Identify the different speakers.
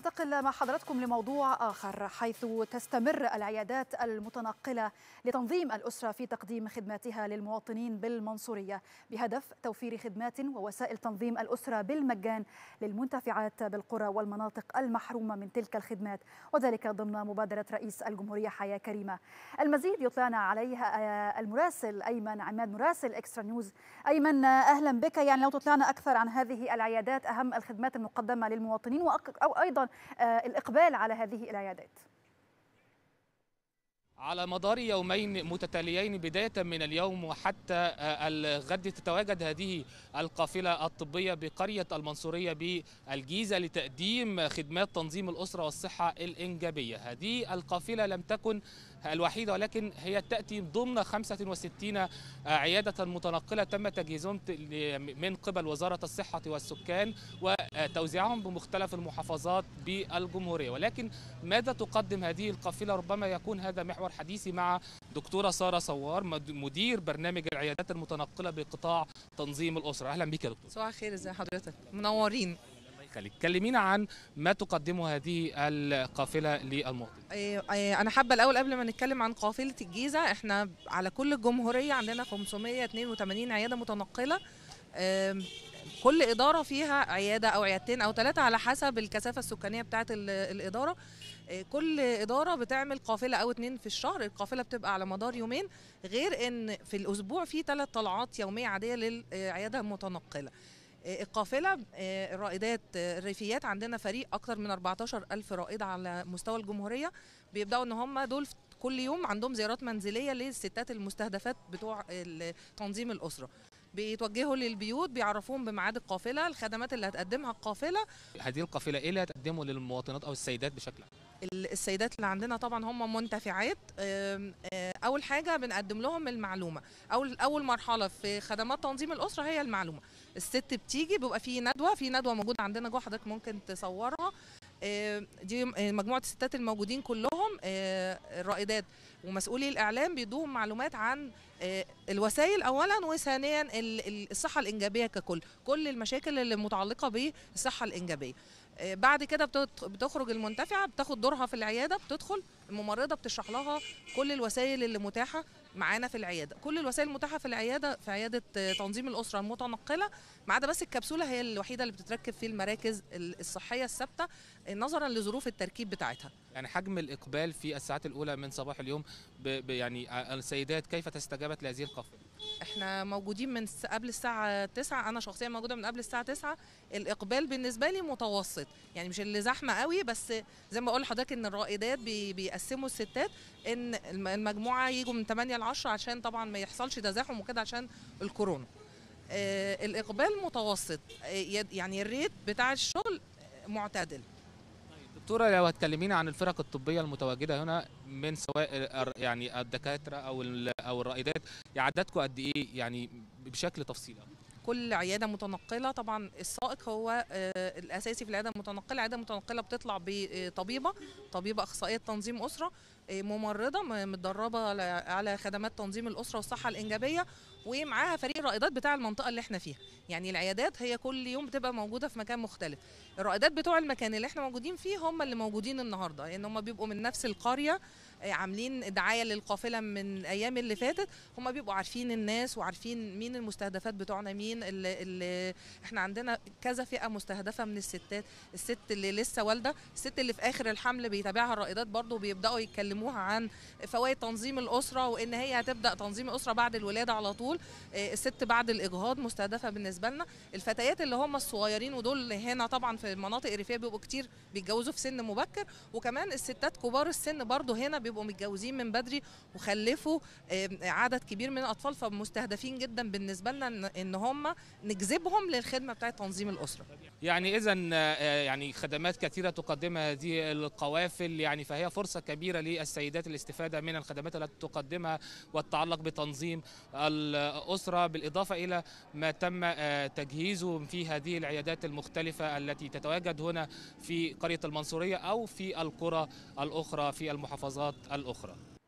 Speaker 1: ننتقل مع حضراتكم لموضوع آخر حيث تستمر العيادات المتنقلة لتنظيم الأسرة في تقديم خدماتها للمواطنين بالمنصورية بهدف توفير خدمات ووسائل تنظيم الأسرة بالمجان للمنتفعات بالقرى والمناطق المحرومة من تلك الخدمات وذلك ضمن مبادرة رئيس الجمهورية حياة كريمة المزيد يطلعنا عليها آه، المراسل أيمن عماد مراسل إكسترا نيوز أيمن أهلا بك يعني لو تطلعنا أكثر عن هذه العيادات أهم الخدمات المقدمة للمواطنين وأيضا آه، الإقبال على هذه العيادات على مدار يومين متتاليين بداية من اليوم وحتى آه، الغد تتواجد هذه القافلة الطبية بقرية المنصورية بالجيزة لتقديم خدمات تنظيم الأسرة والصحة الإنجابية هذه القافلة لم تكن الوحيدة ولكن هي تأتي ضمن 65 آه، عيادة متنقلة تم تجهيزهم من قبل وزارة الصحة والسكان وتوزيعهم بمختلف المحافظات بالجمهورية ولكن ماذا تقدم هذه القافلة ربما يكون هذا محور اطور حديثي مع دكتوره ساره صوار مدير برنامج العيادات المتنقله بقطاع تنظيم الاسره اهلا بيك يا دكتور
Speaker 2: صباح الخير ازي حضرتك منورين
Speaker 1: يخليك كلمينا عن ما تقدمه هذه القافله للمواطن
Speaker 2: إيه، إيه، انا حابه الاول قبل ما نتكلم عن قافله الجيزه احنا على كل الجمهوريه عندنا 582 عياده متنقله كل اداره فيها عياده او عيادتين او ثلاثه على حسب الكثافه السكانيه بتاعه الاداره آه، كل اداره بتعمل قافله او اتنين في الشهر القافله بتبقى على مدار يومين غير ان في الاسبوع في ثلاث طلعات يوميه عاديه للعياده المتنقله آه، القافلة آه، الرائدات الريفيات عندنا فريق أكثر من 14 ألف رائد على مستوى الجمهورية بيبدأوا إن هم دول كل يوم عندهم زيارات منزلية للستات المستهدفات بتوع تنظيم الأسرة بيتوجهوا للبيوت بيعرفوهم بميعاد القافله الخدمات اللي هتقدمها القافله
Speaker 1: هذه القافله ايه اللي هتقدمه للمواطنات او السيدات بشكل عام
Speaker 2: السيدات اللي عندنا طبعا هم منتفعات آه، اول حاجه بنقدم لهم المعلومه اول اول مرحله في خدمات تنظيم الاسره هي المعلومه الست بتيجي بيبقى في ندوه في ندوه موجوده عندنا جوه حضرتك ممكن تصورها دي آه، مجموعه الستات الموجودين كلهم آه، الرائدات ومسؤولي الاعلام بيدوهم معلومات عن آه، الوسائل اولا وثانيا الصحه الانجابيه ككل كل المشاكل اللي متعلقه بالصحه الانجابيه آه، بعد كده بتخرج المنتفعه بتاخد دورها في العياده بتدخل الممرضه بتشرح لها كل الوسائل اللي متاحه معانا في العياده كل الوسائل المتاحه في العياده في عياده آه، تنظيم الاسره المتنقله ما عدا بس الكبسوله هي الوحيده اللي بتتركب في المراكز الصحيه الثابته آه، نظرا لظروف التركيب بتاعتها
Speaker 1: يعني حجم الاقبال في الساعات الاولى من صباح اليوم ب يعني آه، السيدات كيف تستجابت لهذه القفله
Speaker 2: احنا موجودين من قبل الساعه 9 انا شخصيا موجوده من قبل الساعه 9 الاقبال بالنسبه لي متوسط يعني مش اللي زحمه قوي بس زي ما بقول لحضرتك ان الرائدات بي بيقسموا الستات ان المجموعه يجوا من 8 ل 10 عشان طبعا ما يحصلش تزاحم وكده عشان الكورونا آه، الاقبال متوسط آه، يعني الريت بتاع الشغل معتدل
Speaker 1: طيب، دكتوره لو هتكلمينا عن الفرق الطبيه المتواجده هنا من سواء يعني الدكاتره او او الرائدات يعني عددكم قد ايه يعني بشكل تفصيلي
Speaker 2: كل عياده متنقله طبعا السائق هو آه، الاساسي في العياده المتنقله العياده المتنقله بتطلع بطبيبه طبيبه اخصائيه تنظيم اسره ممرضه متدربه على خدمات تنظيم الاسره والصحه الانجابيه ومعاها فريق رائدات بتاع المنطقه اللي احنا فيها يعني العيادات هي كل يوم بتبقى موجوده في مكان مختلف الرائدات بتوع المكان اللي احنا موجودين فيه هم اللي موجودين النهارده لان يعني هم بيبقوا من نفس القريه آه، عاملين دعايه للقافله من ايام اللي فاتت هم بيبقوا عارفين الناس وعارفين مين المستهدفات بتوعنا مين اللي, اللي احنا عندنا كذا فئه مستهدفه من الستات الست اللي لسه والده الست اللي في اخر الحمل بيتابعها الرائدات برضو بيبداوا يتكلموا بيتكلموها عن فوائد تنظيم الاسره وان هي هتبدا تنظيم الاسره بعد الولاده على طول آه، الست بعد الاجهاض مستهدفه بالنسبه لنا الفتيات اللي هم الصغيرين ودول هنا طبعا في المناطق الريفيه بيبقوا كتير بيتجوزوا في سن مبكر وكمان الستات كبار السن برضو هنا بيبقوا متجوزين من بدري وخلفوا آه، عدد كبير من الاطفال فمستهدفين جدا بالنسبه لنا ان هم نجذبهم للخدمه بتاعه تنظيم الاسره
Speaker 1: يعني اذا آه، يعني خدمات كثيره تقدمها هذه القوافل يعني فهي فرصه كبيره للسيدات الاستفادة من الخدمات التي تقدمها والتعلق بتنظيم الأسرة بالإضافة إلى ما تم آه، تجهيزه في هذه العيادات المختلفة التي تتواجد هنا في قرية المنصورية أو في القرى الأخرى في المحافظات الأخرى